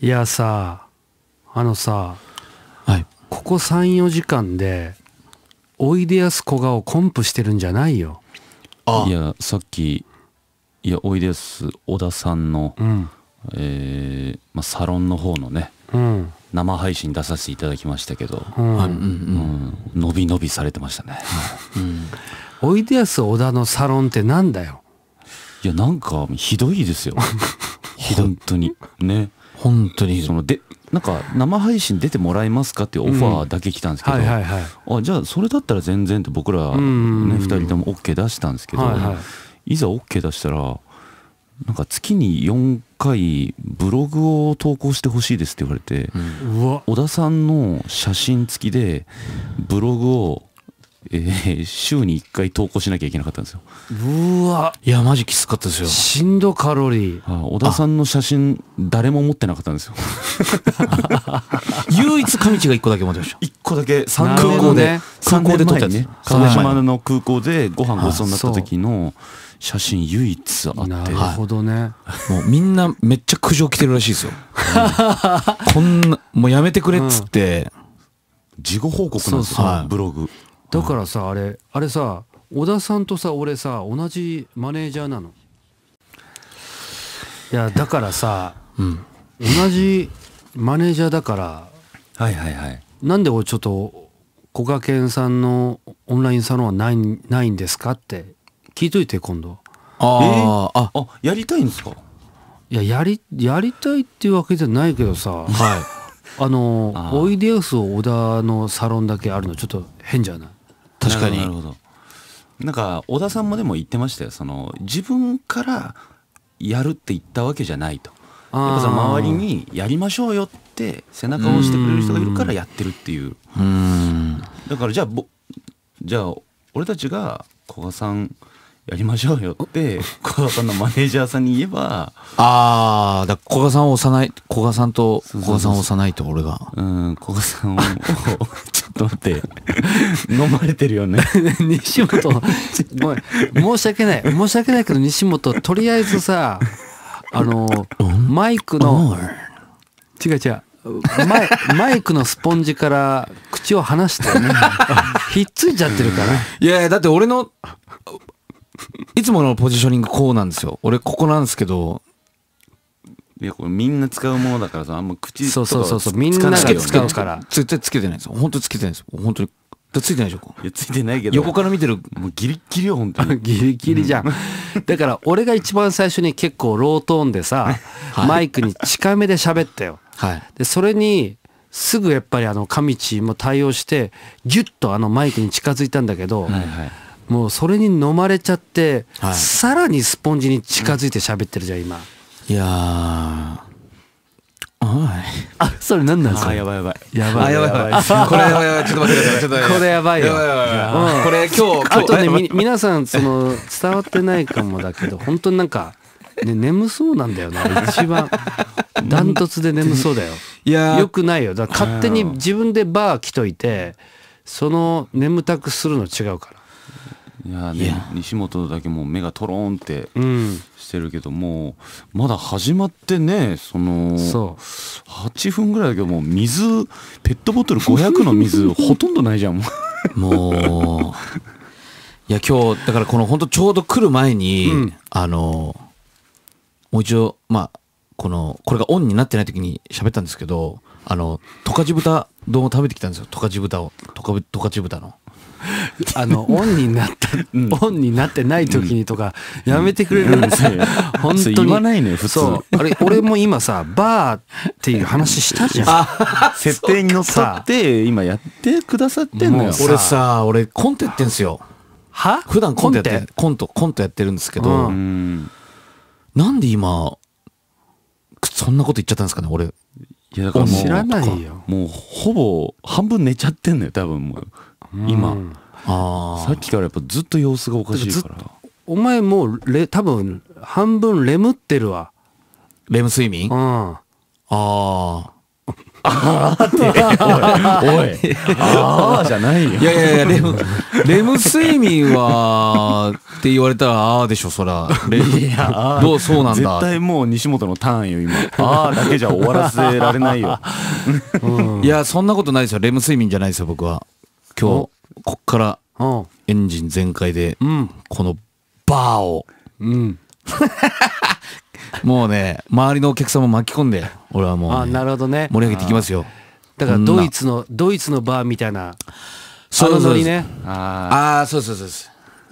いやさあのさ、はい、ここ34時間でおいでやすこがをコンプしてるんじゃないよあいやさっきいやおいでやす小田さんの、うん、えー、まあ、サロンの方のね、うん、生配信出させていただきましたけど、うん、はい、うんび伸びされてましたね、うん、おいでやす小田のサロンってなんだよいやなんかひどいですよ 本当にね本当にそのでなんか生配信出てもらえますかっていうオファーだけ来たんですけど、あじゃあそれだったら全然って僕らね、ね、うんうん、2人とも OK 出したんですけど、はいはい、いざ OK 出したらなんか月に4回ブログを投稿してほしいですって言われて、うん、小田さんの写真付きでブログをえー、週に1回投稿しなきゃいけなかったんですようわいやマジきつかったですよしんどカロリー、ああ、小田さんの写真誰も持ってなかったんですよ 唯一上地が1個だけ持ってました1個だけ空港で空港で撮ったね、鹿島の空港でご飯ごちそうになった時の写真唯一あってなるほどね もうみんなめっちゃ苦情来てるらしいですよ、うん、こんなもうやめてくれっつって、うん事後報告なんですよ、はい、ブログだからさあれあれさ小田さんとさ俺さ同じマネージャーなのいやだからさ、うん、同じマネージャーだからはいはいはいなんで俺ちょっとこがけんさんのオンラインサロンはないないんですかって聞いといて今度あー、ああやりたいんですかいややりやりたいっていうわけじゃないけどさ、はいあのあおいでやす小田のサロンだけあるのちょっと変じゃない確かになんか小田さんもでも言ってましたよその自分からやるって言ったわけじゃないとやっぱ周りにやりましょうよって背中を押してくれる人がいるからやってるっていうだからじゃあぼじゃあ俺たちが古賀さんやりましょうよって 古賀さんのマネージャーさんに言えばああだ古賀さんを押さない古賀さんと古賀さんを押さないと俺がうん古賀さんをちょっと待って 飲まれてるよね 西本ごめん申し訳ない申し訳ないけど西本とりあえずさあのマイクの違う違うマイマイクのスポンジから口を離してねひっついちゃってるからいやいやだって俺のいつものポジショニングこうなんですよ。俺ここなんですけど。いや、これみんな使うものだからさ、あんま口とかそうそうそうそう、みんなが使うから。絶対つけてないですよ。本当つけてないですよ。本当に。ついてないでしょいや、ついてないけど。横から見てる。もうギリッギリよ、本当に。ギリギリじゃん。だから、俺が一番最初に結構ロートーンでさ、はい、マイクに近めで喋ったよ。はい。で、それに、すぐやっぱりあの、みちも対応して、ギュッとあのマイクに近づいたんだけど、はいはい。もうそれに飲まれちゃって、はい、さらにスポンジに近づいて喋ってるじゃん今いやーあ、それ何なんですか。やばいやばい。やばいやばい。これやばいやばい。ちょっと待ってください。これやばいよ。これ今日あとねみ皆さんその伝わってないかもだけど本当になんかね眠そうなんだよな。一番ダントツで眠そうだよ。いやよくないよ。だから勝手に自分でバー来といてその眠たくするの違うから。いやね西本だけもう目がとろーんってしてるけど、うん、もまだ始まってねそのそ8分ぐらいだけどもう水ペットボトル500の水 ほとんどないじゃんもう。もういや今日だからこの本当ちょうど来る前に、うん、あのもう一度まあこのこれがオンになってない時に喋ったんですけどあの十勝豚丼を食べてきたんですよ十勝豚を十勝豚のあのオンになった、うん、オンになってない時にとかやめてくれるんですよ、うん、本当に言わないのよ普通あれ俺も今さバーっていう話したじゃん 設定に乗っかって今やってくださってんのよ俺さ俺コントやってんすよは普段コントやってコントコントやってるんですけど、うん、なんで今そんなこと言っちゃったんですかね俺いやだからもう知らないよもうほぼ半分寝ちゃってんのよ多分もう今、あさっきからやっぱずっと様子がおかしいからお前もうれ多分半分眠ってるわレム睡眠うんああああって、おい、おい、ああじゃないよ。いやいやいや、レム、レム睡眠は、って言われたら、ああでしょ、そら。いや、どう、そうなんだ。絶対もう西本のターンよ、今。ああだけじゃ終わらせられないよ。うん、いや、そんなことないですよ。レム睡眠じゃないですよ、僕は。今日こっからエンジン全開で、このバーを、うん、もうね周りのお客様巻き込んで俺はもう、ね、なるほどね盛り上げていきますよだからドイツのドイツのバーみたいなそのノリねああそうそうそうそ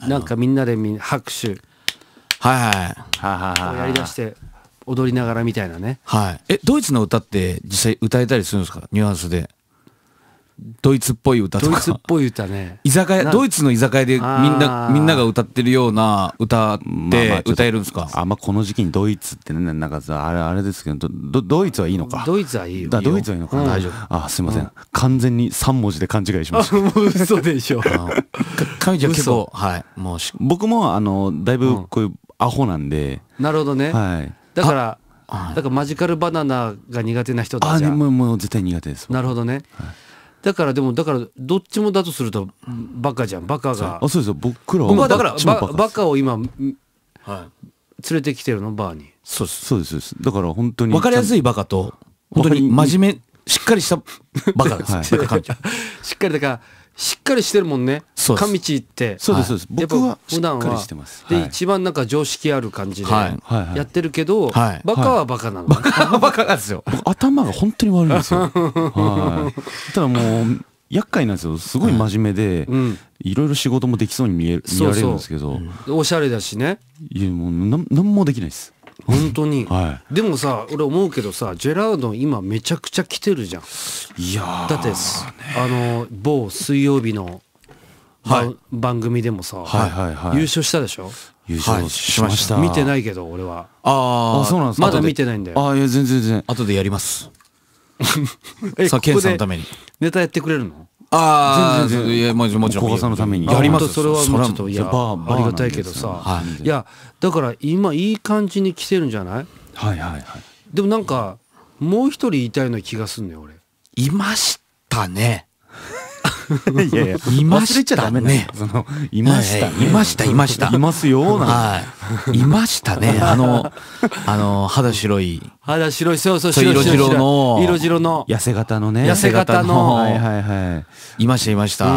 うなんかみんなでみ拍手はいはいやりだして踊りながらみたいなねはいえドイツの歌って実際歌えたりするんですかニュアンスでドイツっぽい歌とかドイツっぽい歌ね居酒屋ドイツの居酒屋でみんなみんなが歌ってるような歌って歌えるんですかあんまこの時期にドイツってねなんかあれあれですけどドイツはいいのかドイツはいいよだドイツはいいのか、大丈夫あすいません、完全に3文字で勘違いしましたもう嘘でしょ神ちゃん結構はいもう僕もあのだいぶこういうアホなんで、なるほどね、はい、だからだからマジカルバナナが苦手な人たちあもうもう絶対苦手ですなるほどね、はいだからでもだからどっちもだとするとバカじゃんバカがあそうですよ僕らは僕はだからババカを今、はい、連れてきてるのバーにそうですそうですだから本当に分かりやすいバカと本当に真面目しっかりしたバカです、はい、しっかりだからしっかりしてるもんね上地ってそうですそうです僕はしっかりしてますで一番なんか常識ある感じでやってるけどバカはバカなのバカバカなんですよ頭が本当に悪いんですよ ただもう厄介なんですよすごい真面目でいろいろ仕事もできそうに見えられるんですけどおしゃれだしねいやもう何もできないです本当に、はい、でもさ俺思うけどさジェラードン今めちゃくちゃ来てるじゃんいやだって、あの某水曜日の、はい、番組でもさ、はいはいはい、優勝したでしょ優勝しました、見てないけど俺はああそうなんですかまだ見てないんだよああいや全然全然後でやります さあ健さんのためにネタやってくれるのああ全然いやもちろんさんのためにやりますそれはもうちょっといやありがたいけどさ、はい、いやだから今いい感じに来てるんじゃないはいはいはいでもなんかもう一人いたような気がすんね、俺いましたね いやいやいましたダねそのいましたいましたいましたいますよはいいましたね あのあの肌白い肌白いそうそう色白の色白の痩せ型のね痩せ型のはいはいはいいましたいました、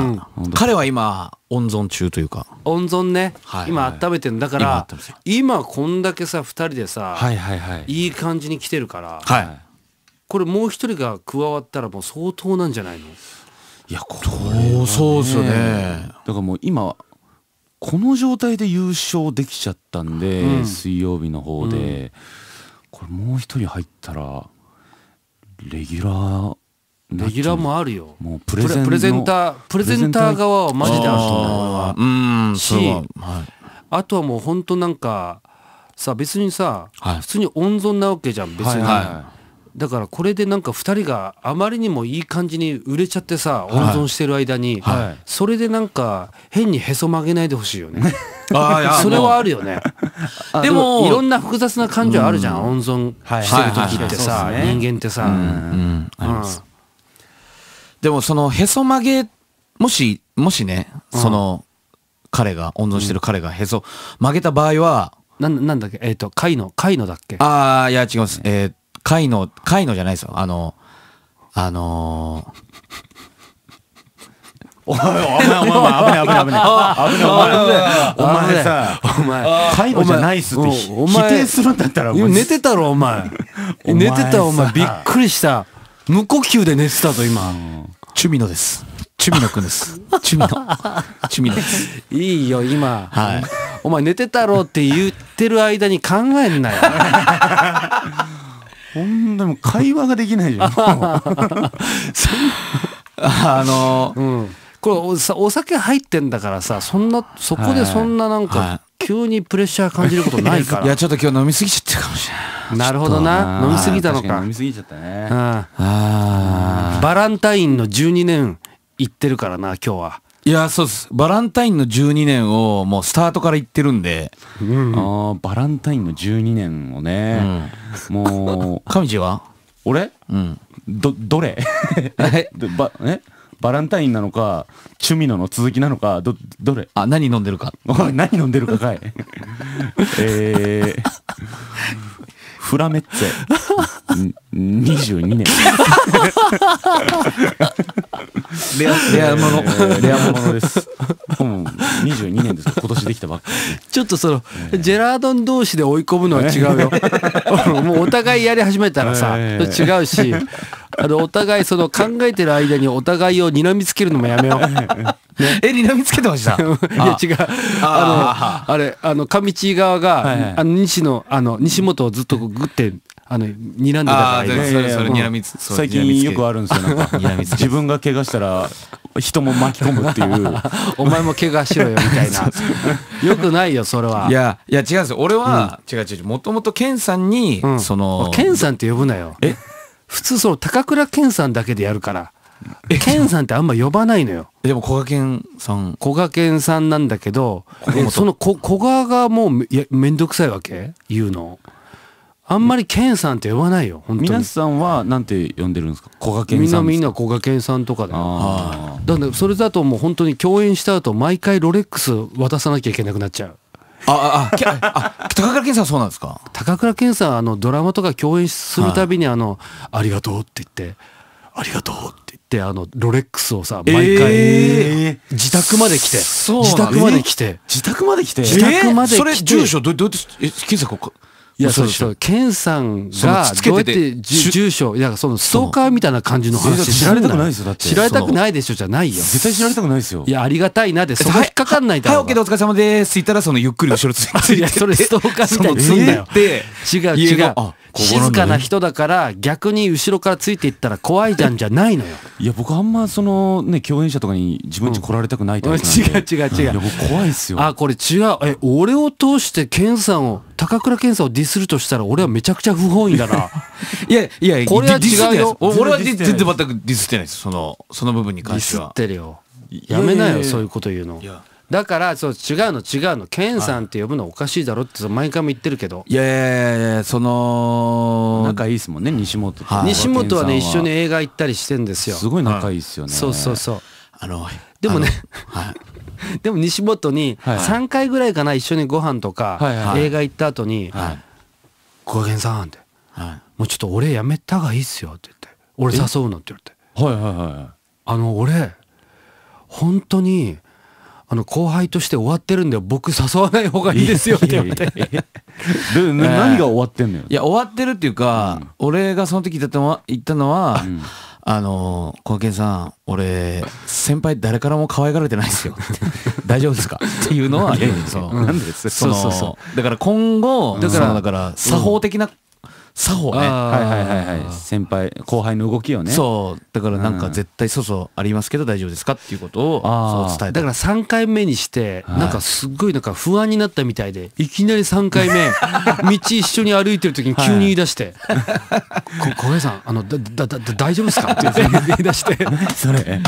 彼は今温存中というか温存ね、はい、今温めてるんだから今こんだけさ二人でさ、はいはいはい、いい感じに来てるから、はい、これもう一人が加わったらもう相当なんじゃないのいやこれ、ね、そうですよねだからもう今この状態で優勝できちゃったんで、うん、水曜日の方で、うん、これもう一人入ったらレギュラーレギュラーもあるよもうプレゼンプレゼンタープレゼンター側はマジであると思う俺はし、はい、あとはもう本当なんかさ別にさ、はい、普通に温存なわけじゃん別に、はいはいはいだからこれでなんか2人があまりにもいい感じに売れちゃってさ温存してる間に、それでなんか変にへそ曲げないでほしいよね それはあるよね でもいろんな複雑な感情あるじゃん、温存してる時ってさ、人間ってさ、でもそのへそ曲げもしもしねその、彼が温存してる彼がへそ曲げた場合は、なんなんだっけえっ、ー、と貝の貝のだっけああいや違いますえっ、カイノ、カイノじゃないですよ。あの、あのー、お前、お前、お前、お前、危ない、危ない、危ない。お前さ、お前、介護じゃないっすって否定するんだったら、寝てたろ、お前。寝てた、お前、びっくりした。無呼吸で寝てたぞ、今。チュミノです。チュミノくんです。チュミノ。チュミノです。いいよ、今。はい。お前、寝てたろって言ってる間に考えんなよ。ほんでも会話ができないじゃん あの、うん、これお酒入ってんだからさそんなそこでそんななんか、はい、急にプレッシャー感じることないからいやちょっと今日飲みすぎちゃってるかもしれないなるほどな飲みすぎたのか飲みすぎちゃったねああバランタインの12年行ってるからな今日は。いやそうですバランタインの12年をもうスタートから言ってるんで、うん、あバランタインの12年をね、うん、もう上地は俺、うん、どどれえばえバランタインなのかチュミノの続きなのかどどれあ何飲んでるか何飲んでるかかい えーフラメッツェ22年 レアレアもの、えー、レアものです、うん、22年です今年できたばっかり、ちょっとその、えー、ジェラードン同士で追い込むのは違うよ、もうお互いやり始めたらさ、えー、違うしあのお互いその考えてる間にお互いを睨みつけるのもやめよう。ね、え睨みつけてました いや違うあのあれあの上地側が、はいあの西のあの西本をずっとグッてあの睨んでたから、それそれ睨みつ、最近よくあるんですよなんか 自分が怪我したら人も巻き込むっていうお前も怪我しろよみたいなよくないよそれはいやいや違うんですよ俺は、うん、違う違うもともとケンさんに、うん、そのケンさんって呼ぶなよえ普通その高倉健さんだけでやるから、健さんってあんま呼ばないのよ。でも、こがけんさん。こがけんさんなんだけど、そのこ、こががもうめめんどくさいわけ言うの。あんまり健さんって呼ばないよ、本当に。皆さんはなんて呼んでるんですかこがけんさんみんなみんなこがけんさんとかだよ。だからそれだともう本当に共演した後、毎回ロレックス渡さなきゃいけなくなっちゃう。あああ高倉健さんそうなんですか高倉健さんあのドラマとか共演するたびにあの、ありがとう」って言って「ありがとう」って言ってあのロレックスをさ毎回、えー、自宅まで来て、自宅まで来て、自宅まで来て自宅まで来て、えー、それ住所どうやって検査ここいや、そうそう、健さんがどうやって住所、いや、そのストーカーみたいな感じの話知られたくないですよ、だって。知られたくないでしょじゃないよ。絶対知られたくないですよ。いや、ありがたいなで、そこ引っかかんないだろ。はい、OK でお疲れ様です。言ったら、そのゆっくり後ろついて。いや、それストーカーみたいにすんだよ。違う、違う。静かな人だから逆に後ろからついていったら怖いじゃんじゃないのよいや僕あんまそのね共演者とかに自分ち来られたくないタイプなんで、うん、違う違う違ういや僕怖いっすよあこれ違うえ俺を通して健さんを高倉健さんをディスるとしたら俺はめちゃくちゃ不本意だな いやいやこれは違うよ俺は全然全くディスってないですそのその部分に関してはディスってるよやめなよそういうこと言うのいやだからそう違うの違うのケンさんって呼ぶのおかしいだろって毎回も言ってるけどいやいやいやその仲いいですもんね西本と、西本はね一緒に映画行ったりしてんですよすごい仲いいですよね、そうそうそうあのでもね、はい、でも西本に3回ぐらいかな一緒にご飯とか映画行った後に「こがけんさん」って、もうちょっと俺やめた方がいいっすよ」って言って「俺誘うの」って言われて「はいはいはいあの俺本当に」あの後輩として終わってるんで僕誘わない方がいいですよって言われて何が終わってんのよいや終わってるっていうか、うん、俺がその時言ったのは、うんあのー、小池さん、俺、先輩誰からも可愛がられてないですよ。大丈夫ですかっていうのは、そう。なんでそうそうそう。だから今後、だから、だから、作法的な作法ね、はいはいはいはい、先輩後輩の動きをねそうだからなんか絶対粗相ありますけど大丈夫ですかっていうことをそう伝えだから3回目にしてなんかすごいなんか不安になったみたいでいきなり3回目 道一緒に歩いてる時に急に言い出して「小林さんあのだだだ大丈夫ですか?」って言い出して それ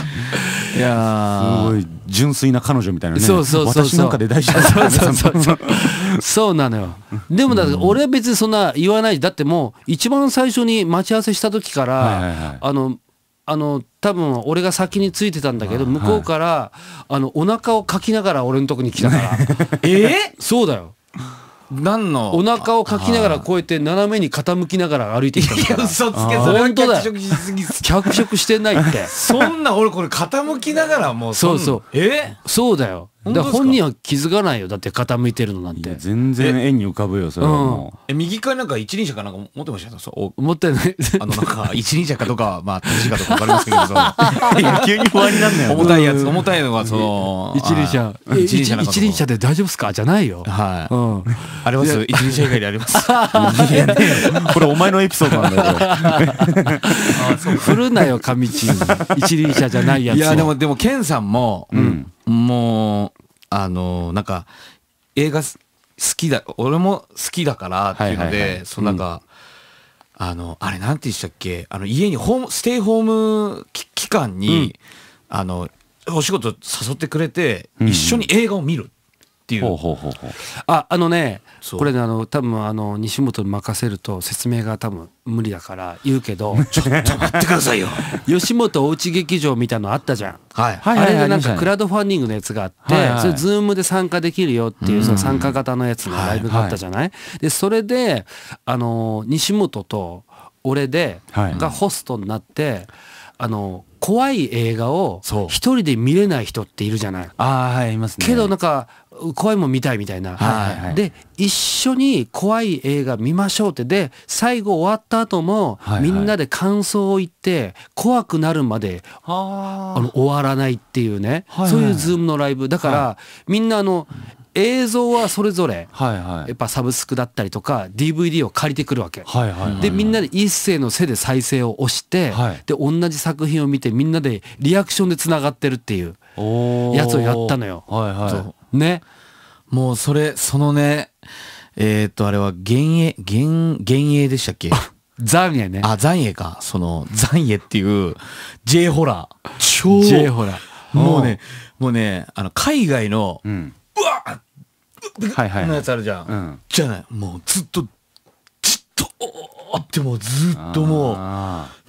いやすごい純粋な彼女みたいなねそうそうそうそうなそうそうそうそうそうなのよでもだ俺は別にそんな言わないだってもう一番最初に待ち合わせした時から、はいはいはい、あのあの多分俺が先についてたんだけど向こうから、あのお腹をかきながら俺のとこに来たから えー、そうだよ何のお腹をかきながらこうやって斜めに傾きながら歩いてきたから嘘つけそれは脚色しすぎ脚色してないって そんな俺これ傾きながらもうそうそうえそうだよ本人は気づかないよだって傾いてるのなんて全然円に浮かぶよそれはもう、右かなんか一輪車かなんか持ってましたそう持ってない あのなんか一輪車かとかまあ手かとか分かりますけど 急に不安になんなよ重たいやつ重たいのがその一輪車一輪車一輪車で大丈夫っすかじゃないよはい、あります一輪車以外であります これお前のエピソードなんだけど振るなよ上地一輪車じゃないやついやでもでもケンさんも、うんもうあのなんか映画好きだ俺も好きだからっていうので、そのなんか、あのあれなんて言ったっけあの家にホームステイホーム期間に、あのお仕事誘ってくれて、一緒に映画を見るていう。ほうほうほうほうああのねこれねあの多分あの西本に任せると説明が多分無理だから言うけど ちょっと待ってくださいよ 吉本おうち劇場みたいのあったじゃん、はい、あれがなんかクラウドファンディングのやつがあって、はいはい、それズームで参加できるよっていうその参加型のやつのライブがあったじゃない、はいはい、でそれであの西本と俺で、がホストになって、あの怖い映画を一人で見れない人っているじゃない。あはいいます、ね、けどなんか怖いもん見たいみたいな、で一緒に怖い映画見ましょうってで最後終わった後も、みんなで感想を言って怖くなるまであの終わらないっていうね、はいはい、そういうズームのライブだから、はい、みんなあの映像はそれぞれ、はいはい、やっぱサブスクだったりとか DVD を借りてくるわけ、でみんなで一斉の背で再生を押して、はい、で同じ作品を見てみんなでリアクションでつながってるっていうやつをやったのよ。はいはいね。もうそれ、そのね、えー、っと、あれは、幻影、幻、幻影でしたっけ残影ね。あ、残影か。その、残影っていう、J ホラー。超 J ホラー。もうね、もうね、あの、海外の、うん、うわっはいはい、のやつあるじゃん、うん、じゃないもうずっとじっとおってもうずっとも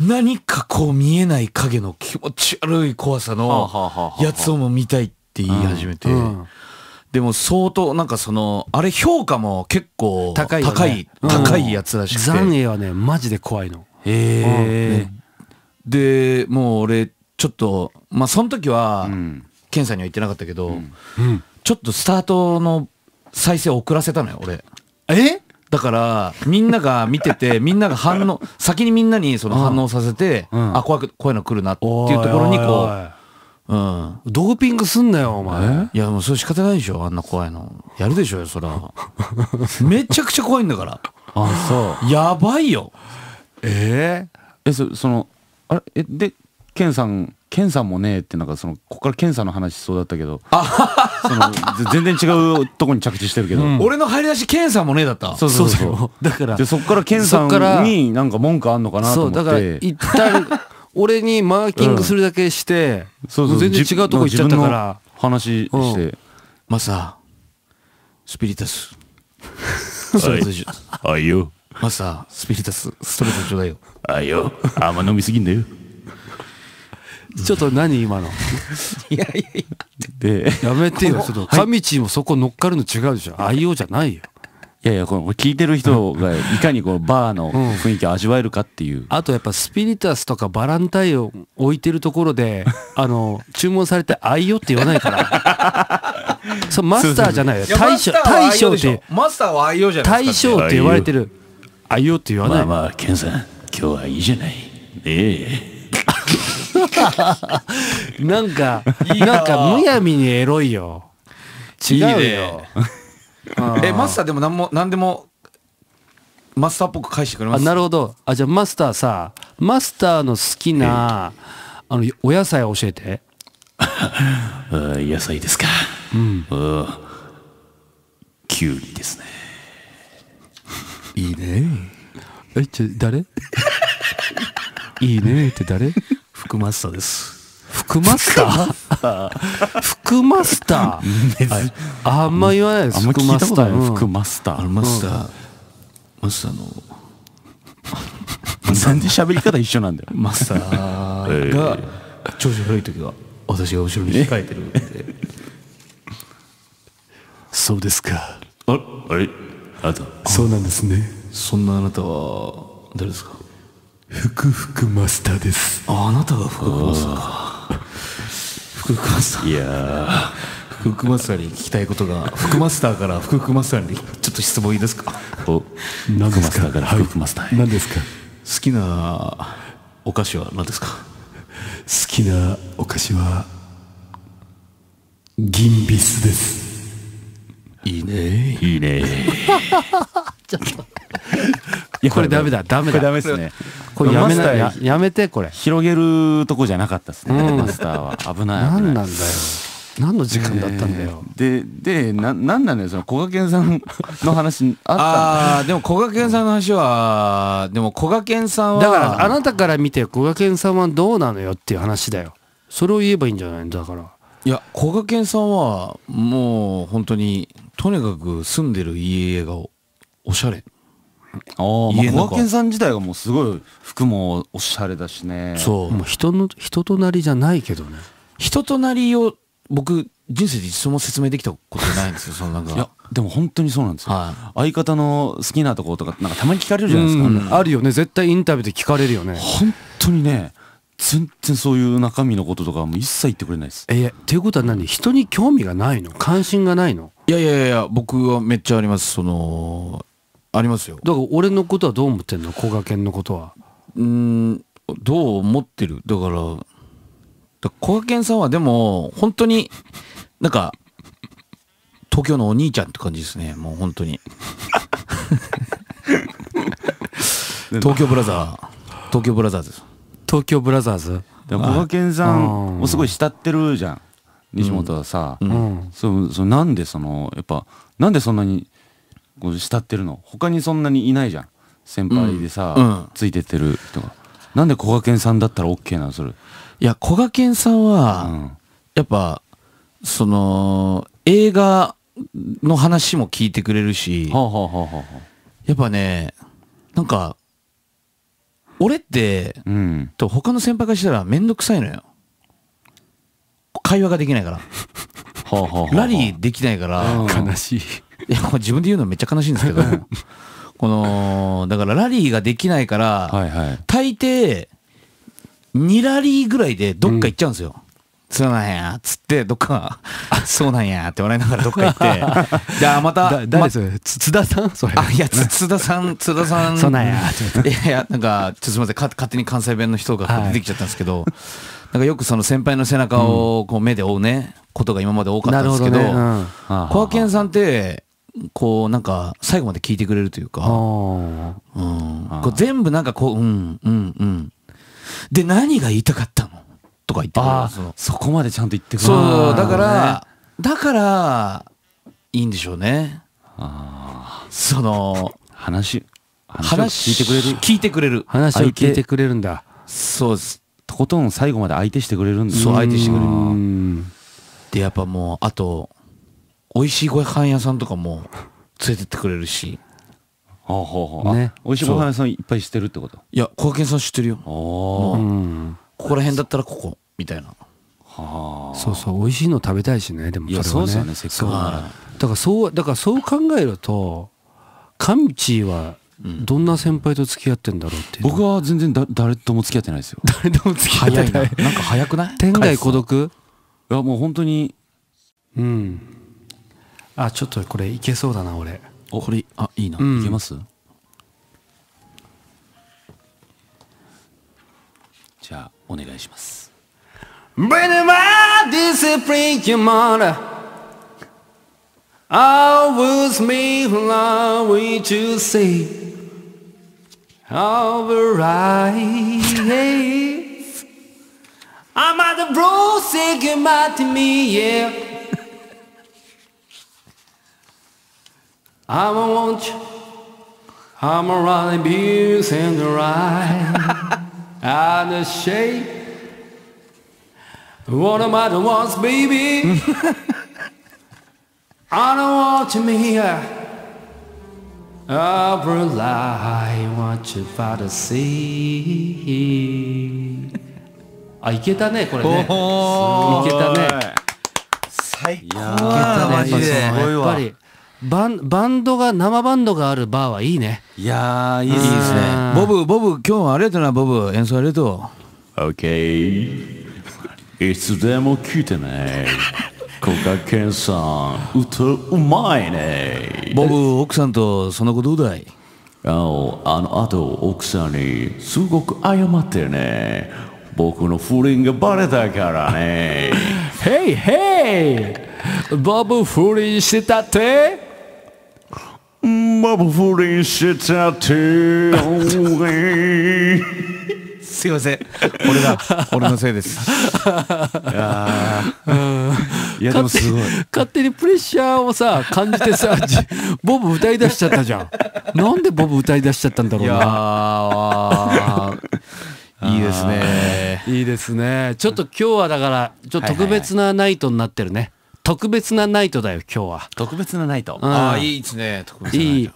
う何かこう見えない影の気持ち悪い怖さのやつをも見たいって言い始めて、うんうんでも相当なんかそのあれ評価も結構高い、高い高いやつらしくて残影はねマジで怖いのへえ、うん、でもう俺ちょっとまあその時は、うん、ケンさんには言ってなかったけど、うんちょっとスタートの再生遅らせたのよ俺えだからみんなが見てて みんなが反応先にみんなにその反応させて、うん、あ怖く怖いの来るなっていうところにこううん、ドーピングすんなよお前いやもうそれ仕方ないでしょあんな怖いのやるでしょよそは めちゃくちゃ怖いんだからあそうやばいよえー、えそそのあれえでケンさんケンさんもねってなんかそのここからケンさんの話しそうだったけどその全然違うとこに着地してるけど、うん、俺の入り出しケンさんもねだったそうそうそうだからでそっからケンさんになんか文句あんのかなと思ってそうだから一旦俺にマーキングするだけして、うそ全然違うとこ行っちゃったから話して、マスタースピリタス ストレートジュあいよマスタースピリタスストレートジュだよあいよあんま飲みすぎんだよちょっと何今の いやいやいや。で、やめてよ。ちょその、上地もそこ乗っかるの違うでしょ。あいようじゃないよ。いやいやこの聞いてる人がいかにこのバーの雰囲気を味わえるかっていう、あとやっぱスピリタスとかバランタイを置いてるところで あの注文されて「あいよ」って言わないから そうマスターじゃないよ大将大将ってマスターは「あいよ」じゃない大将って言われてる「あいよ」って言わないまあまあケンさん今日はいいじゃないええ なんかなんかむやみにエロいよ違うよえ、マスターでも何も、何でも、マスターっぽく返してくれますあなるほど。あ、じゃあマスターさ、マスターの好きな、あの、お野菜教えて。野菜ですか。うん。キュウリですね。いいね。え、ちょ、誰 いいねって誰 福マスターです。福マスター福マスターあんま言わないです福マスター福マスターマスターマスターの全然喋り方一緒なんだよマスターが調子悪い時は私が後ろに控えてるそうですかああれあとそうなんですねそんなあなたは誰ですか福福マスターですああなたが福福マスターか福福マスターいや福福マスターに聞きたいことが福マスターから福福マスターにちょっと質問いいですかお何ですかから福福マスターへ何ですか好きなお菓子は何ですか好きなお菓子は銀ビスですいいねいいね ちょっといやこれダメだダメだこれダメですねこれやめなややめてこれ広げるとこじゃなかったですね、うん、マスターは危ない危ないなんだよ何の時間だったんだよ、えー、ででななんなんよそのこがけんさんの話あったああでもこがけんさんの話は、うん、でもこがけんさんはだからあなたから見てこがけんさんはどうなのよっていう話だよそれを言えばいいんじゃないんだからいやこがけんさんはもう本当にとにかく住んでる家がおしゃれあ家の小さん自体がもうすごい服もおしゃれだしねそう、もう人の人となりじゃないけどね人となりを僕人生で一度も説明できたことないんですよ そのなんかいやでも本当にそうなんですよ、はい、相方の好きなとことかなんかたまに聞かれるじゃないですかあるよね絶対インタビューで聞かれるよね本当にね全然そういう中身のこととかも一切言ってくれないですえっていうことは何人に興味がないの関心がないのいやいやいや僕はめっちゃありますそのありますよだから俺のことはどう思ってんのこがけんのことはうんどう思ってるだからこがけんさんはでも本当になんか東京のお兄ちゃんって感じですねもう本当に 東京ブラザー東京ブラザーズ東京ブラザーズこがけんさんもすごい慕ってるじゃん西本はさ、うんうん、そそなんでそのやっぱなんでそんなに慕ってるの他にそんなにいないじゃん先輩でさ、うんうん、ついててる人がなんでこがけんさんだったら OK なのそれいやこがけんさんは、うん、やっぱその映画の話も聞いてくれるし、はあはあはあ、やっぱねなんか俺って、うん、と他の先輩からしたら面倒くさいのよ会話ができないからはあはあはあ、ラリーできないから、うん、悲しいいや、自分で言うのめっちゃ悲しいんですけど、この、だからラリーができないから、はいはい、大抵、2ラリーぐらいでどっか行っちゃうんですよ。うんそうなんや、つって、どっか、そうなんやって笑いながらどっか行って、じゃあまた、誰それ、ま、津田さんそれ。あ、いや、津田さん、津田さん。そうなんや、いや、なんか、ちょっとすみません、か勝手に関西弁の人が出てきちゃったんですけど、はい、なんかよくその先輩の背中をこう目で追うね、ことが今まで多かったんですけど、うん、小涌園さんって、こうなんか最後まで聞いてくれるというか、うん、こう全部なんかこううんうんうんで何が言いたかったのとか言ってそこまでちゃんと言ってくれるそうだから、だからいいんでしょうねその話話聞いてくれる聞いてくれる話を聞いてくれるんだそうですとことん最後まで相手してくれるんだそう相手してくれるでやっぱもうあと美味しいご飯屋さんとかも連れてってくれるし。ほうほうほうね、美味しいご飯屋さんいっぱい知ってるってこといや小池さん知ってるよ、うん、ここら辺だったらここみたいなはあそうそう美味しいの食べたいしねでもそれはねそうですよねせっかくだからそうだからそう考えると神地はどんな先輩と付き合ってんだろうっていう、うん、僕は全然だ誰とも付き合ってないですよ誰とも付き合ってないなんか早くない天涯孤独いやもう本当にうんあちょっとこれいけそうだな俺おこれあいいな、うん、いけますじゃあお願いしますブネマディスプリンキマラ I was made love with you say Alright I'm at the bro say goodbye to me yeah I'm a want you. I'm a running abuse and the ride. I'm a shape. What am I the ones, baby? I don't want you here. I lie, want you gotta see. あ、いけたね、これね。いけたね。最高だね、マジで。やっぱり。バンバンドが生バンドがあるバーはいいねいやいいですねボブボブ今日はありがとうなボブ演奏ありがとう OK いつでも来てねこがけんさん歌うまいねボブ奥さんとその子どうだいあのあ奥さんにすごく謝ってね僕の不倫がバレたからねヘイヘイボブ不倫してたってまぶ不倫した手すいません俺が俺のせいですいやいやでもすごい勝手にプレッシャーをさ感じてさボブ歌い出しちゃったじゃんなんでボブ歌い出しちゃったんだろうないいいですねいいですねちょっと今日はだからちょっと特別なナイトになってるね、はいはい特別なナイトだよ今日は特別なナイト、うん、ああいいですね特別いい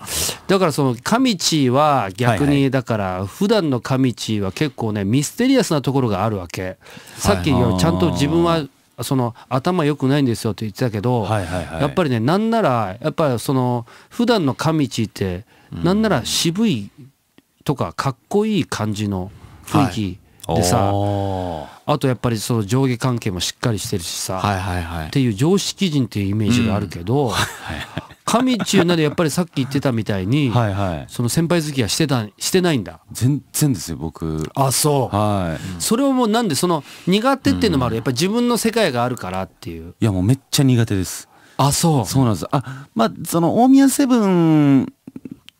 だからその上地は逆にだから普段の上地は結構ねミステリアスなところがあるわけさっきちゃんと自分はその頭良くないんですよって言ってたけど、やっぱりねなんならやっぱりその普段の上地ってなんなら渋いとかかっこいい感じの雰囲気、でさあとやっぱりその上下関係もしっかりしてるしさ、はいはいはい、っていう常識人っていうイメージがあるけど、うん、神中ならやっぱりさっき言ってたみたいにはい、はい、その先輩好きはしてたしてないんだ全然ですよ僕あそう、はい、それをもうなんでその苦手っていうのもある、やっぱり自分の世界があるからっていういやもうめっちゃ苦手ですあそうそうなんですあまあその大宮セブン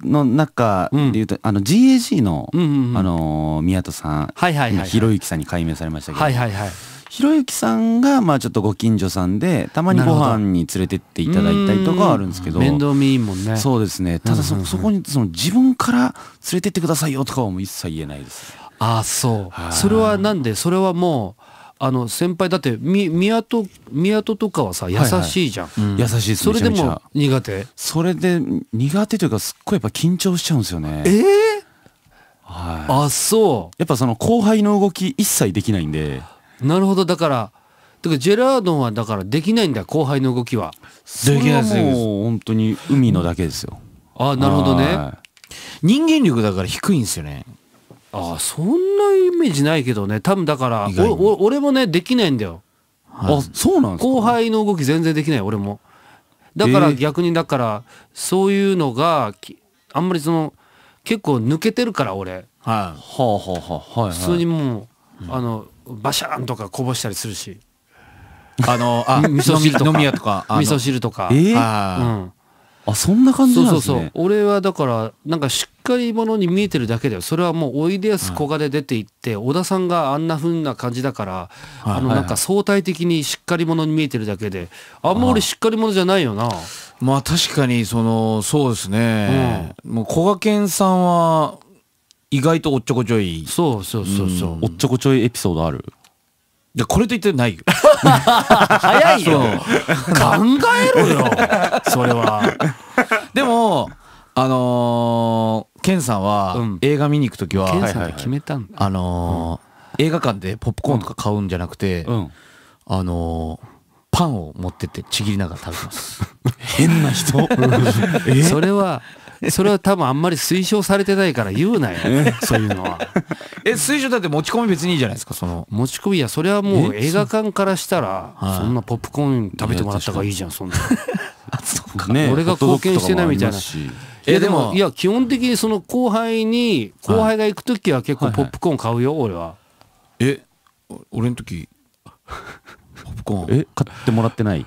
の中でいうと、あの GAG の、あの宮戸さん、はいはいはいひろゆきさんに改名されましたけど、はいはいはい、ひろゆきさんがまあちょっとご近所さんでたまにご飯に連れてっていただいたりとかあるんですけど面倒見いいもんねそうですねただそ,、そこにその自分から連れてってくださいよとかはもう一切言えないです、ああそうそれはなんでそれはもうあの先輩だってみ宮戸みやとかはさ優しいじゃん、はいはいうん、優しいそれでも苦手それで苦手というかすっごいやっぱ緊張しちゃうんですよねええー、はい、あそうやっぱその後輩の動き一切できないんでなるほどだからだからジェラードンはだからできないんだ後輩の動きはできないですもう本当に海のだけですよあなるほどね人間力だから低いんですよねあそんなイメージないけどね多分だからおお俺もねできないんだよ、はい、あそうなんですか後輩の動き全然できない俺もだから逆にだからそういうのがあんまりその結構抜けてるから俺、はい、はあはあはあはい、普通にもう、うん、あのバシャーンとかこぼしたりするしあのあ味噌汁とか飲み屋とか味噌汁とかえー、うんあそんな感じなんですねそうそうそう俺はだからなんかしかり者に見えてるだけだよそれはもうおいでやすこがで出ていって、小田さんがあんなふうな感じだから、あのなんか相対的にしっかり者に見えてるだけであんま俺しっかり者じゃないよな。まあ確かにそのそうですね、うん、もうこがけんさんは意外とおっちょこちょいそうそうそうそう、うん、おっちょこちょいエピソードあるいや、これと言ってないよ。早いよ。考えろよ。それは。でも、あのケンさんは映画見に行く時は、あのーうん、映画館でポップコーンとか買うんじゃなくて、うん、あのー、パンを持ってってちぎりながら食べます 変な人 それはそれは多分あんまり推奨されてないから言うなよそういうのはえ推奨だって持ち込み別にいいじゃないですかその持ち込みやそれはもう映画館からしたらそんなポップコーン食べてもらった方がいいじゃんそんな、ね、俺が貢献してないみたいないやでもいや基本的にその後輩に後輩が行く時は結構ポップコーン買うよ、俺はえ俺の時ポップコーンえ買ってもらってない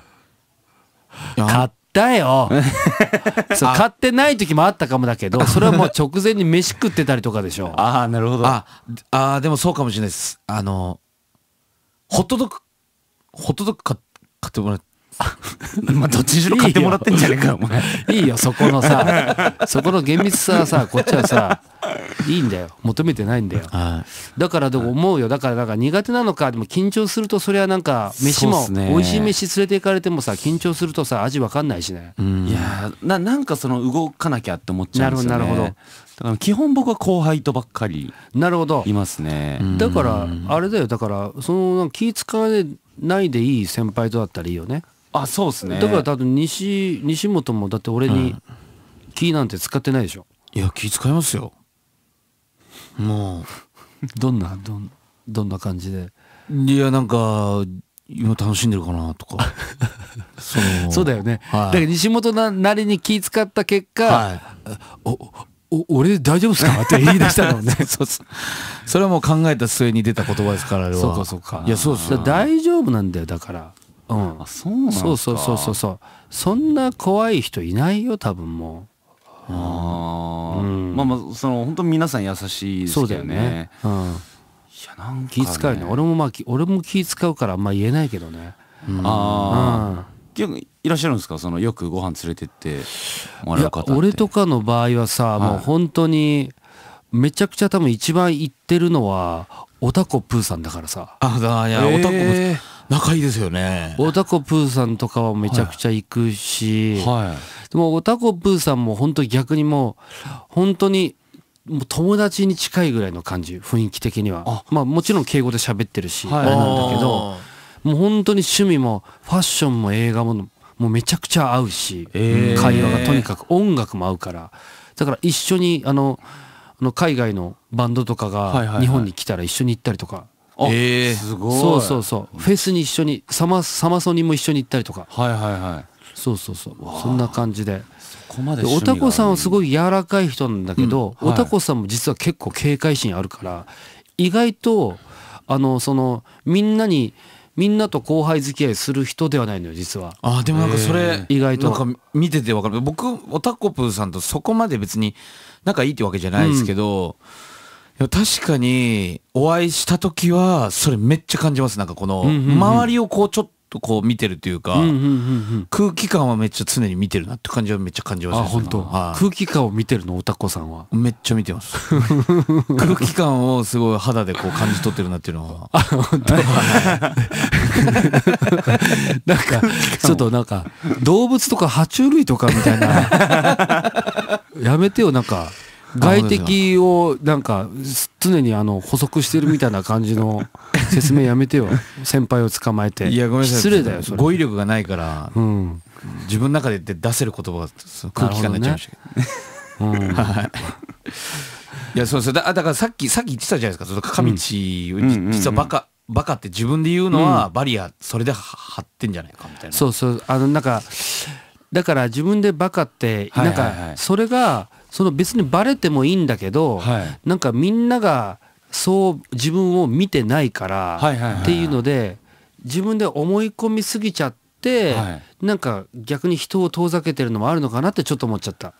買ったよ 買ってない時もあったかもだけど それはもう直前に飯食ってたりとかでしょ ああなるほどああでもそうかもしれないですあのホットドッグホットドッグ買ってもらって まあどっちにしろ買ってもらってんじゃねえかお前いいよそこのさ そこの厳密さはさこっちはさ いいんだよ求めてないんだよ、はい、だからでも思うよだからなんか苦手なのかでも緊張するとそれはなんか飯も、美味しい飯連れて行かれてもさ緊張するとさ味わかんないしね、うん、いやななんかその動かなきゃって思っちゃうんですよねなるほどなるほど基本僕は後輩とばっかりなるほどいますねだからあれだよだからその気使わないでいい先輩とだったらいいよねあそうですねだから多分西西本もだって俺に気なんて使ってないでしょ、うん、いや気使いますよもう どんなどんどんな感じでいやなんか今楽しんでるかなとか そうだよね、はい、だから西本ななりに気使った結果、はい、おお俺大丈夫ですかって言い出したのね そうそうそれはもう考えた末に出た言葉ですからそうかそうかいやそうです大丈夫なんだよだからうん、そうなんそうそうそうそうそんな怖い人いないよ多分もう、あ、うん、まあまあその本当皆さん優しいですけどねね、うん、いやなんか、ね、気遣うね俺もまあ俺も気遣うからあんま言えないけどね、うん、ああ、うん、いらっしゃるんですかそのよくご飯連れてってもらう方俺とかの場合はさ、はい、もう本当にめちゃくちゃ多分一番行ってるのはおたこぷーさんだからさあいや、えー、おたこ仲いいですよねぷーさんとかはめちゃくちゃ行くし、はいはい、でもおたこぷーさんも本当逆にもう本当にもう友達に近いぐらいの感じ雰囲気的にはあまあもちろん敬語で喋ってるし、はい、あれなんだけどもう本当に趣味もファッションも映画ももうめちゃくちゃ合うし、えー、会話がとにかく音楽も合うからだから一緒にあの「の海外のバンドとかが日本に来たら一緒に行ったりとか。ええー、すごい。そうそうそう。フェスに一緒にサマサマソニも一緒に行ったりとか。はいはいはい。そうそうそう。そんな感じで。そこまでおたこさんはすごい柔らかい人なんだけど、うんはい、おたこさんも実は結構警戒心あるから意外とあのそのみんなにみんなと後輩付き合いする人ではないのよ実はあでもなんかそれ意外となんか見てて分かる僕おたこぷーさんとそこまで別に仲いいってわけじゃないですけど、うん、確かにお会いした時はそれめっちゃ感じますなんかこの周りをこうちょっととこう見てるというか、うんうんうんうん、空気感はめっちゃ常に見てるなって感じはめっちゃ感じますね。本当、はい、空気感を見てるのおたこさんはめっちゃ見てます空気感をすごい肌でこう感じ取ってるなっていうのは あ本 なんかちょっとなんか動物とか爬虫類とかみたいな やめてよなんか外敵をなんか常にあの補足してるみたいな感じの 説明やめてよ先輩を捕まえていやごめんなさい失礼だよ語彙力がないから、うん、自分の中で出せる言葉が空気感になっちゃいましたけど、ね、うん、はいいやそうそうだだからさっきさっき言ってたじゃないですか上地、うん、実はバカ、バカって自分で言うのはバリアそれで張ってんじゃないかみたいな、そうそうあのなんかだから自分でバカって、なんかそれがその別にバレてもいいんだけど、はい、なんかみんながそう自分を見てないからっていうので自分で思い込みすぎちゃって、はい、なんか逆に人を遠ざけてるのもあるのかなってちょっと思っちゃった。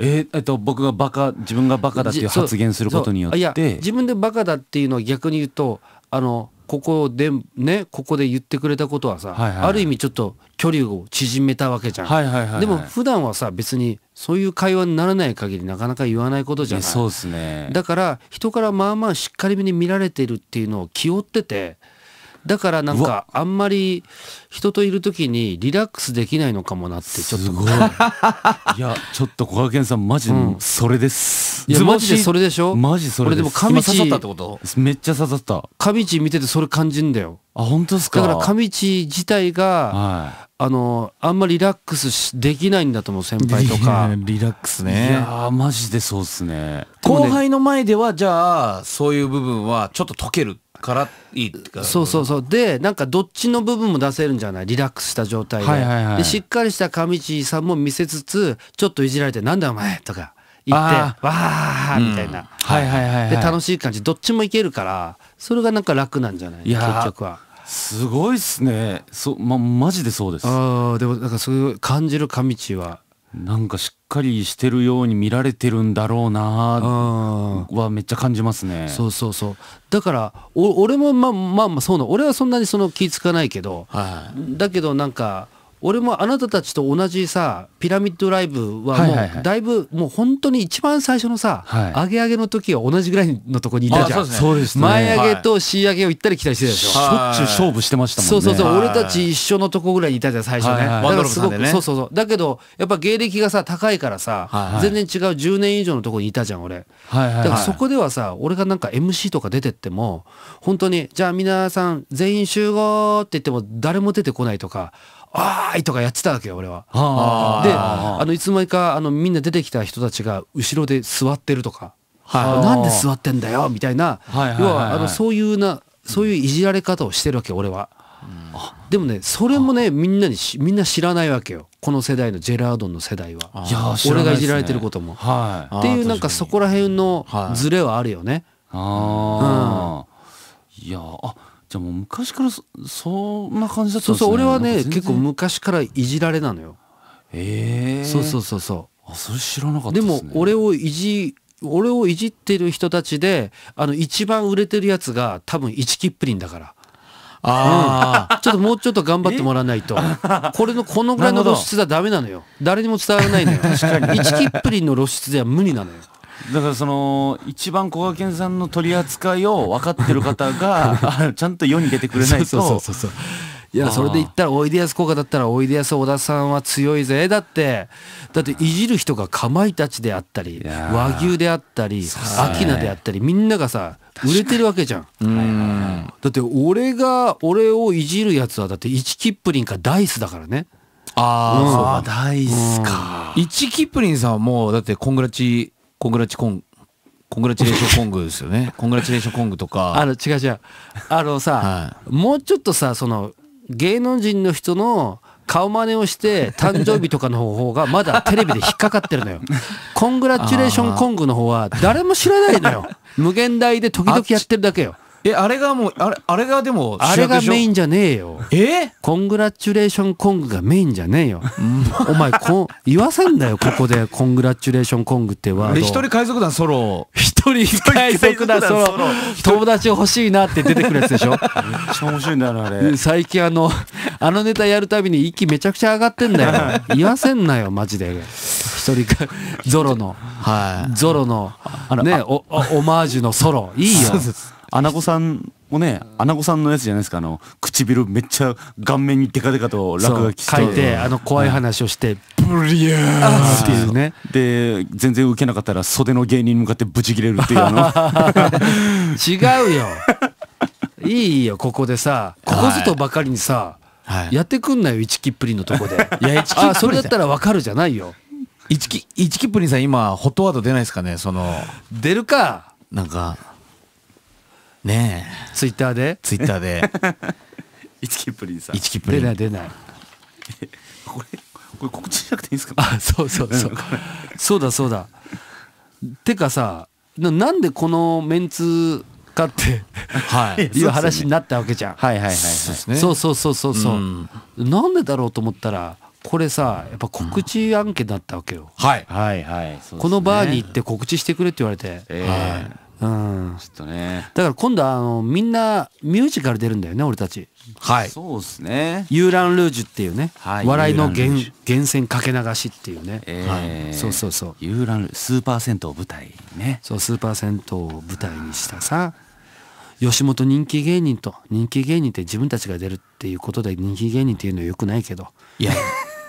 えー、えっと、僕がバカ自分がバカだっていう発言することによっていや自分でバカだっていうのは逆に言うとあのここでねここで言ってくれたことはさ、はいはいある意味ちょっと距離を縮めたわけじゃん、はいはいはいはい、でも普段はさ別にそういう会話にならない限りなかなか言わないことじゃない、いね、だから人からまあまあしっかりめに見られてるっていうのを気負っててだからなんかあんまり人といる時にリラックスできないのかもなってちょっとすごいいやちょっとこがけんさんマジそれです、うんズマジでそれでしょマジそれでも上地刺さったってことめっちゃ刺さった上地見ててそれ感じんだよあ本当ですかだから上地自体が、はい、あのあんまりリラックスできないんだと思う先輩とかリラックスねいやマジでそうっすね後輩の前ではじゃあそういう部分はちょっと溶けるからいいそうそうそうでなんかどっちの部分も出せるんじゃないリラックスした状態ではいはいはい、でしっかりした上地さんも見せつつちょっといじられて「なんだお前」とか行ってわあみたいな、うん、はいはいはい、はい、で楽しい感じどっちもいけるからそれがなんか楽なんじゃない結局は。すごいっすね。そまマジでそうです。ああでもなんかそういう感じるみ地はなんかしっかりしてるように見られてるんだろうなはめっちゃ感じますね。そうそうそう。だからお俺もまあまあまあそうな俺はそんなにその気付かないけど、はい、だけどなんか。俺もあなたたちと同じさピラミッドライブはもうだいぶもう本当に一番最初のさ、はい、上げ上げの時は同じぐらいのとこにいたじゃん、ね、前上げと C 上げを行ったり来たりしてたでしょ、はい、しょっちゅう勝負してましたもんねそうそうそう、俺たち一緒のとこぐらいにいたじゃん最初ね、だからすごく、ね、そうそうそうだけどやっぱ芸歴がさ高いからさ、はいはい、全然違う10年以上のとこにいたじゃん俺、はいはいはい、だからそこではさ俺がなんか MC とか出てっても本当にじゃあ皆さん全員集合って言っても誰も出てこないとかあーいとかやってたわけよ俺は。であのいつの間にかあのみんな出てきた人たちが後ろで座ってるとか、はい、なんで座ってんだよみたいな、はい要はあのそういうなそういういじられ方をしてるわけ俺は。うん、でもねそれもねみんなにみんな知らないわけよこの世代のジェラードンの世代は、俺がいじられてることも、はい、っていうなんかそこら辺のズレはあるよね。ああ、うん、いやあじゃあもう昔からそそんな感じだったんですねそうそう俺はね結構昔からいじられなのよええー、そうそうそうそうあそれ知らなかったです、ね、でも俺をいじ俺をいじってる人たちであの一番売れてるやつが多分一キップリンだからああ、うん、ちょっともうちょっと頑張ってもらわないと これのこのぐらいの露出はダメなのよ誰にも伝わらないのよ確かに1キップリンの露出では無理なのよだからその一番こがけんさんの取り扱いを分かってる方が ちゃんと世に出てくれないと。そうそうそうそういやそれで言ったらおいでやす効果だったらおいでやす小田さんは強いぜだってだっていじる人がかまいたちであったり和牛であったりアキナであったりみんながさ売れてるわけじゃん、はだって俺が俺をいじるやつはだって1キップリンかダイスだからねああ、うん、そうダイスか、うん、1キップリンさんはもうだってコングラチコングラチコンコングラチュレーションコングですよねコングラチュレーションコングとか あの違う違うあのさ、はい、もうちょっとさその芸能人の人の顔真似をして誕生日とかの方法がまだテレビで引っかかってるのよ コングラチュレーションコングの方は誰も知らないのよ無限大で時々やってるだけよえあれがもうあれあれがでもあれがメインじゃねえよえコングラチュレーションコングがメインじゃねえよお前こ言わせんだよここでコングラチュレーションコングってワード一人海賊団ソロ一人海賊団ソロ友達欲しいなって出てくるやつでしょめっちゃ面白いんだよあれ最近あのあのネタやるたびに息めちゃくちゃ上がってんだよ言わせんなよマジで一人かゾロの、はい、ゾロの、ね、おオマージュのソロいいよアナゴさんもね、アナゴさんのやつじゃないですか、あの唇めっちゃ顔面にデカデカと落書きして書いて、あの怖い話をして、ブリアーっていうね。で、全然受けなかったら袖の芸人に向かってブチ切れるっていうの違うよ。いいよ、ここでさ、ここっとばかりにさ、はい、やってくんなよ、一木っぷりのとこで。いや、一きそれだったらわかるじゃないよ。一木、一きっぷりさん今、ホットワード出ないですかね、その。出るか。なんか。ねえツイッターでツイッターで一 キプリンさん一キプリン出ない出ない これこれ告知しなくていいんですかあそうそうそうそうだそうだてかさなんでこのメンツかってはい、いう話になったわけじゃん。はいはいはい、はい、そうそうそうそうそう、なんでだろうと思ったらこれさやっぱ告知案件だったわけよ。うん、はいはいはい、ね、このバーに行って告知してくれって言われて。えー、はいうんちょっとねだから今度はあのみんなミュージカル出るんだよね俺たちはいそうですねユーラン・ルージュっていうね、はい、笑いの源泉かけ流しっていうね、えー、はい、そうそうそうユーランスーパー銭湯舞台ねそうスーパー銭湯を舞台にしたさ吉本人気芸人と人気芸人って自分たちが出るっていうことで人気芸人っていうのはよくないけどいやい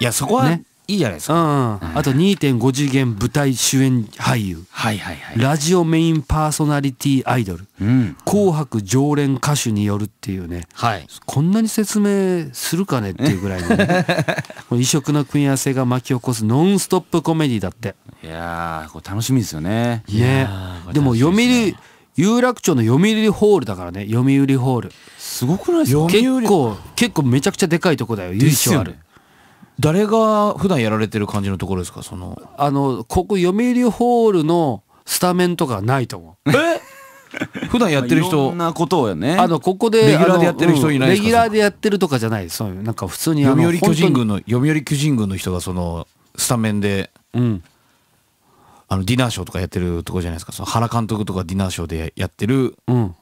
やそこはねいいじゃないですか、うん、あと2.5次元舞台主演俳優、はいはいはい、ラジオメインパーソナリティアイドル、うん、紅白常連歌手によるっていうね、はい、こんなに説明するかねっていうぐらいの、ね、この異色の組み合わせが巻き起こすノンストップコメディだっていやこれ楽しみですよねねでも読売有楽町の読売ホールだからね読売ホールすごくないですか結構結構めちゃくちゃでかいとこだよ由緒ある、ね、誰が普段やられてる感じのところですかそのあのここ読売ホールのスタメンとかないと思うえ 普段やってる人、まあ、いろんなことをねあのここでレギュラーでやってる人いないですか、うん、レギュラーでやってるとかじゃないそういうなんか普通に読売巨人軍の読売巨人軍の人がそのスタメンで、うん、あのディナーショーとかやってるとこじゃないですかその原監督とかディナーショーでやってる、うん、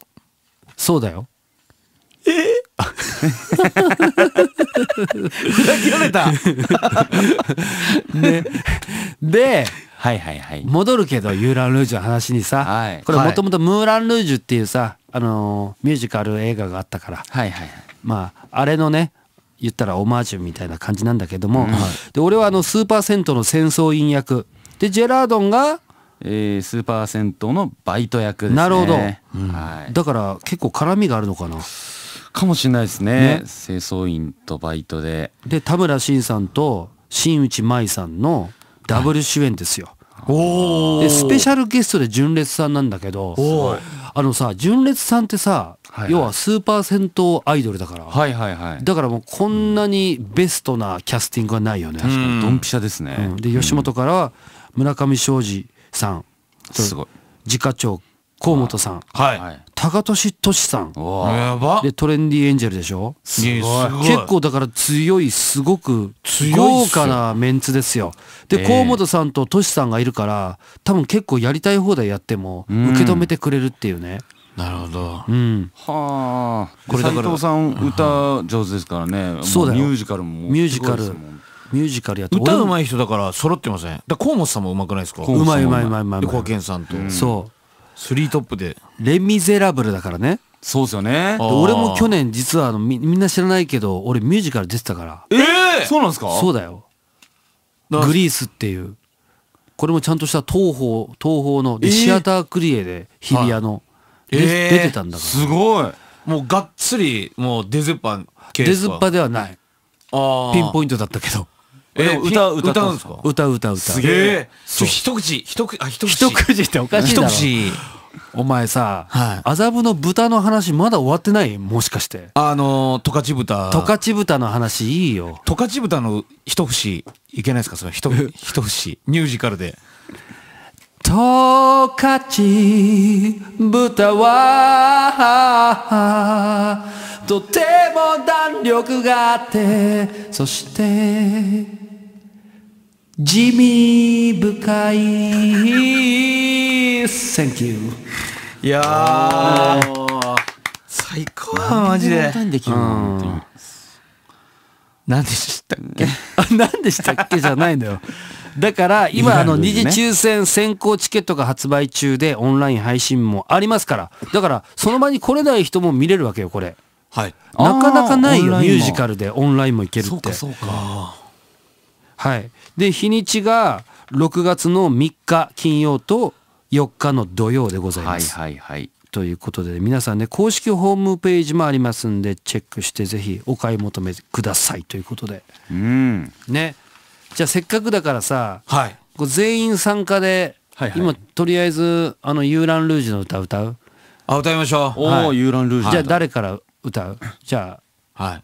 そうだよ ざけられた でではいはいはい戻るけどユーラン・ルージュの話にさ、はい、これもともと「ムーラン・ルージュ」っていうさ、あのー、ミュージカル映画があったから、はいはいはい、まああれのね言ったらオマージュみたいな感じなんだけども、うん、で俺はあのスーパー銭湯の戦争員役でジェラードンがえー、スーパー銭湯のバイト役ですねなるほど、うん、はい、だから結構絡みがあるのかなかもしれないですねね清掃員とバイトでで田村新さんと新内舞さんのダブル主演ですよ、おでスペシャルゲストで純烈さんなんだけどあのさ純烈さんってさ、はいはい要はスーパー銭湯アイドルだから、はいはいはいだからもうこんなにベストなキャスティングはないよね、確かにドンピシャですね、うんで吉本からは村上庄司さんすごい次課長河本さんはいはい高俊俊さんやばでトレンディエンジェルでしょすごい結構だから強いすごく豪華なメンツですよで河本さんと俊さんがいるから多分結構やりたい放題やっても受け止めてくれるっていうね、なるほど。うん、はあ。これだから斉藤さん歌上手ですからね。そうだミュージカルもミュージカル。ミュージカルやって歌うまい人だから揃ってません。だ河本さんもうまくないですか。うまいうまいうまいうまい。小健さんと。そう。スリートップで「レ・ミゼラブル」だからねそうですよね俺も去年実はあのみみんな知らないけど俺ミュージカル出てたからええー、そうなんですかそうだよグリースっていうこれもちゃんとした東宝東宝の、えー、シアタークリエで日比谷の、はい、えー、出てたんだからすごいもうがっつりもう出ずっぱ出ずっぱではないピンポイントだったけどえ歌歌歌うんですか歌歌歌すげえ一口一口あ一口一口っておかしいだろ一口お前さ麻布、はい、の豚の話まだ終わってないもしかしてあの十勝豚十勝豚の話いいよ十勝豚の一節いけないですかその一一節ミュージカルで十勝豚はとても弾力があってそして地味深い Thank you いやー最高やマジででき何でしたっけ 何でしたっけじゃないのよだから今あの二次抽選先行チケットが発売中でオンライン配信もありますからだからその場に来れない人も見れるわけよこれはいなかなかないよミュージカルでオンラインもいけるってそうかそうかはいで、日にちが6月の3日金曜と4日の土曜でございます。はいはいはい。ということで皆さんね公式ホームページもありますんでチェックしてぜひお買い求めくださいということで、うん、ねじゃあせっかくだからさ、はい、全員参加で、はいはい、今とりあえずあのユーラン・ルージュの歌歌うあ歌いましょう、はい、おお、ユーラン・ルージュ、じゃあ誰から歌うじゃあ、はい、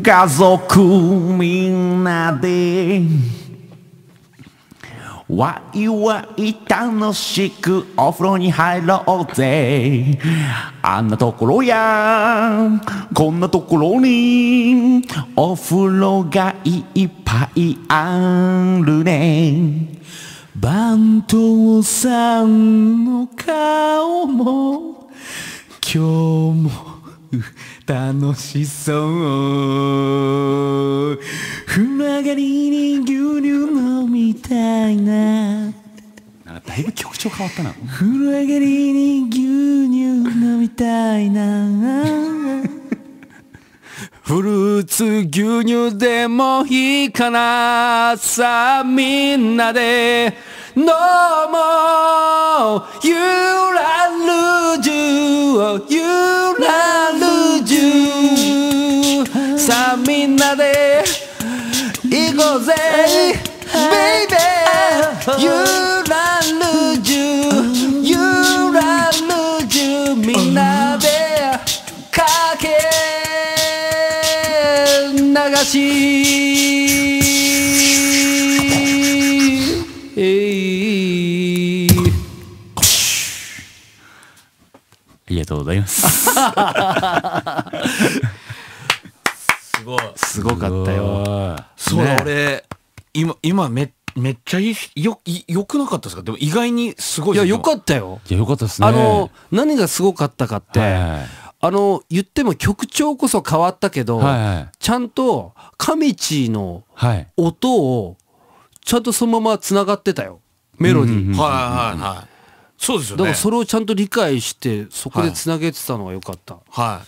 家族みんなでわいわい楽しくお風呂に入ろうぜあんなところやこんなところにお風呂がいっぱいあるね番頭さんの顔も今日も楽しそう風呂上がりに牛乳飲みたいなだいぶ曲調変わったな風呂上がりに牛乳飲みたいなフルーツ牛乳でもいいかなさあみんなで No more You are lose You are lose さあみんなで行こうぜ Baby You are lose You are lose みんなでかけ流しありがとうございますすごいすごかったよそうね、俺今今めめっちゃいいよよくなかったですかでも意外にすごいいやよかったよいやよかったですねあの何がすごかったかって、はいあの言っても曲調こそ変わったけど、はいはい、ちゃんと亀地の音をちゃんとそのまま繋がってたよ。メロディー、はいはいはいそうですよねだからそれをちゃんと理解してそこでつなげてたのが良かった、は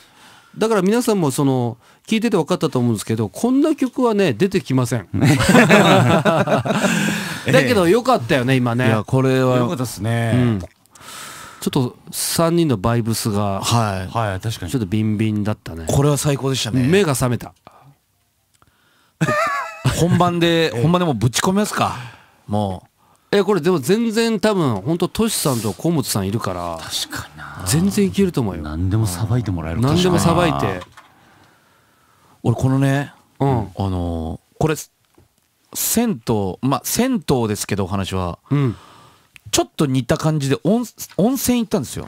い、だから皆さんもその聞いてて分かったと思うんですけどこんな曲はね出てきません だけど良かったよね今ねいやこれは良かったですね、うん、ちょっと3人のバイブスがはい、はい、確かにちょっとビンビンだったねこれは最高でしたね目が覚めた 本番で本番でもぶち込みますかもうえこれでも全然多分本当トシさんと河本さんいるから確かな全然いけると思うよ何でもさばいてもらえる何でもさばいて俺このね、うん、あのー、これ銭湯まあ銭湯ですけどお話は、うん、ちょっと似た感じで温温泉行ったんですよ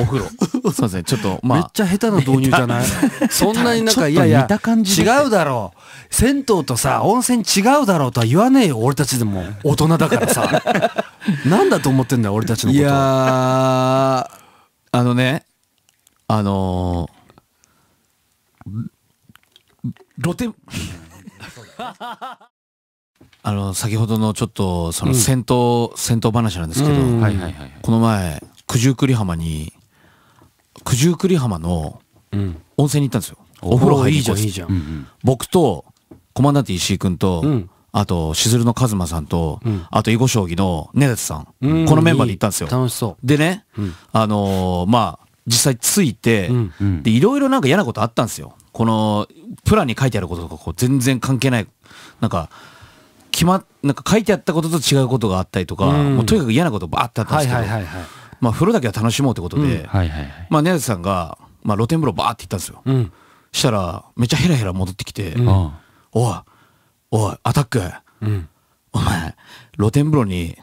お風呂 すうません、ちょっとまあめっちゃ下手な導入じゃないそんなになんかいやいや違うだろう銭湯とさ温泉違うだろうとは言わねえよ俺たちでも大人だからさ なんだと思ってんだよ俺たちのこといやあのねあのー、露天 あの先ほどのちょっとその銭湯、うん、銭湯話なんですけど、この前九十九里浜に九十九里浜の温泉に行ったんですよ、うん、お風呂入じゃんいいじゃん僕とコマンダンテ石井君と、うん、あとしずるの一馬さんと、うん、あと囲碁将棋の根立さん、うん、このメンバーで行ったんですよ楽しそうでね、あのー、まあ実際ついて、でいろいろなんか嫌なことあったんですよこのプランに書いてあることとかこう全然関係ないなんか決まなんか書いてあったことと違うことがあったりとか、もうとにかく嫌なことばーってあったんですけど、はいはいはいはいまあ、風呂だけは楽しもうってことで、はいまあ、さんが、まあ、露天風呂バーって行ったんですよ、うん、したらめちゃヘラヘラ戻ってきて「うん、おいおいアタック、うん、お前露天風呂に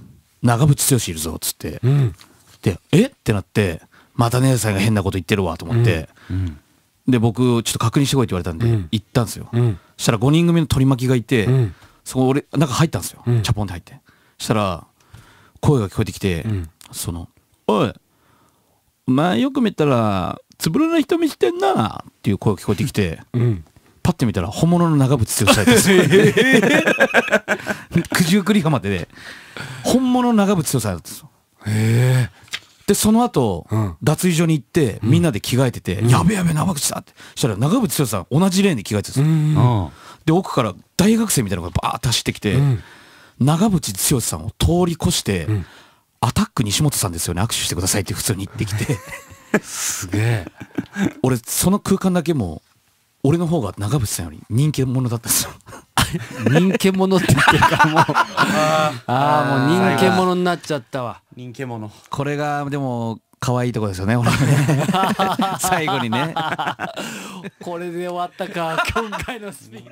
長渕剛いるぞ」っつって、うん、で「えっ?」てなって「また姉さんが変なこと言ってるわ」と思って、うんで僕ちょっと確認してこいって言われたんで、行ったんですよ、うん、そしたら5人組の取り巻きがいて、そこ俺中入ったんですよ、チャポンて入ってしたら声が聞こえてきて、そのおい、お前よく見たら、つぶらな瞳してんなっていう声が聞こえてきて、うん、パッて見たら本物の長渕剛さんです。九十九里浜で、ね、本物の長渕剛さんだったんですよ。へえ。でその後、うん、脱衣所に行ってみんなで着替えてて「うん、やべやべ長渕だ」ってしたら長渕剛さん同じレーンで着替えてたんですよ。で奥から大学生みたいなのがバーッと走ってきて、長渕剛さんを通り越して、アタック西本さんですよね握手してくださいって普通に言ってきてすげえ俺その空間だけも俺の方が長渕さんより人気者だったんですよ人気者って言ってるからもうああもう人気者になっちゃったわ人気者これがでも可愛いとこですよね 最後にねこれで終わったか今回のスピン